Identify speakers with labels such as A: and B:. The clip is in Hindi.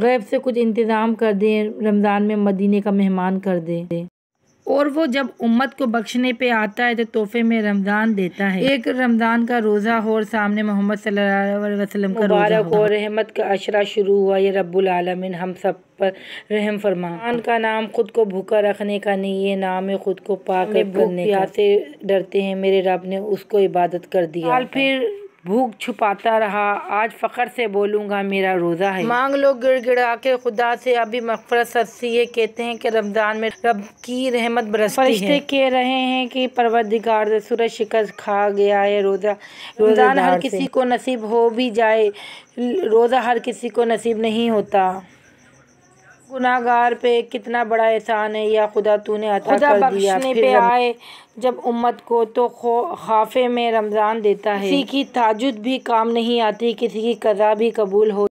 A: गैब से कुछ इंतज़ाम कर दें रमज़ान में मदीने का मेहमान कर दें और वो जब उम्मत को बख्शने पे आता है तो तोहफे में रमज़ान देता है एक रमज़ान का रोज़ा हो और सामने मोहम्मद वसल्लम का मुबारक हो रहमत का अशरा शुरू हुआ ये रब्बुल हम सब पर रहम फरमा का नाम खुद को भूखा रखने का नहीं ये नाम है खुद को पाक करने से डरते हैं मेरे रब ने उसको इबादत कर दिया फिर भूख छुपाता रहा आज फ़ख्र से बोलूँगा मेरा रोज़ा है मांग लो गिड़गिड़ा के खुदा से अभी मफरत सस्ती है कहते हैं कि रमज़ान में रब की रहमत बरस रिश्ते कह रहे हैं कि परवरदिगार सूरज शिकस्त खा गया है रोज़ा रमजान हर किसी को नसीब हो भी जाए रोज़ा हर किसी को नसीब नहीं होता गुनागार पे कितना बड़ा एहसान है या खुदा तूने अता कर दिया पे आए जब उम्मत को तो खाफे में रमज़ान देता है किसी की ताजुद भी काम नहीं आती किसी की कज़ा भी कबूल हो